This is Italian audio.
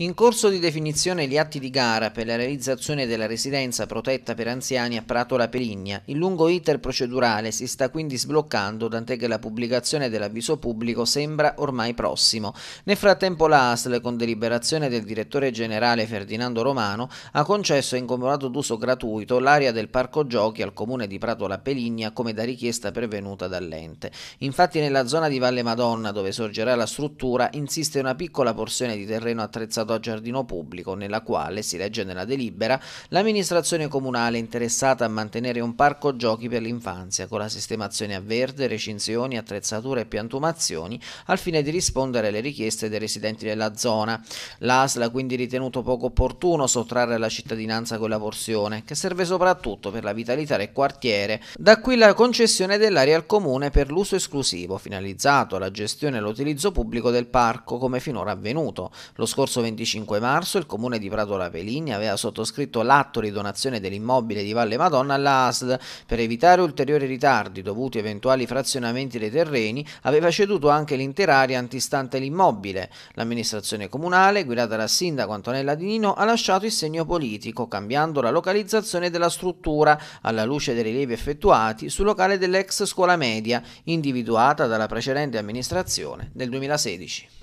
In corso di definizione gli atti di gara per la realizzazione della residenza protetta per anziani a Prato La Peligna. Il lungo iter procedurale si sta quindi sbloccando, tant'è che la pubblicazione dell'avviso pubblico sembra ormai prossimo. Nel frattempo l'ASL, con deliberazione del direttore generale Ferdinando Romano, ha concesso in comodato d'uso gratuito l'area del parco giochi al comune di Prato La Peligna come da richiesta pervenuta dall'ente. Infatti nella zona di Valle Madonna, dove sorgerà la struttura, insiste una piccola porzione di terreno attrezzato portato a giardino pubblico, nella quale, si legge nella delibera, l'amministrazione comunale è interessata a mantenere un parco giochi per l'infanzia con la sistemazione a verde, recinzioni, attrezzature e piantumazioni al fine di rispondere alle richieste dei residenti della zona. L'ASL ha quindi ritenuto poco opportuno sottrarre alla cittadinanza quella porzione, che serve soprattutto per la vitalità del quartiere. Da qui la concessione dell'area al comune per l'uso esclusivo, finalizzato alla gestione e all'utilizzo pubblico del parco, come finora avvenuto. Lo scorso 20 25 marzo il comune di Prato Lapelini aveva sottoscritto l'atto di donazione dell'immobile di Valle Madonna alla ASL per evitare ulteriori ritardi dovuti a eventuali frazionamenti dei terreni, aveva ceduto anche l'intera area antistante l'immobile. L'amministrazione comunale, guidata dal sindaco Antonella Di Nino, ha lasciato il segno politico cambiando la localizzazione della struttura alla luce dei rilievi effettuati sul locale dell'ex scuola media individuata dalla precedente amministrazione nel 2016.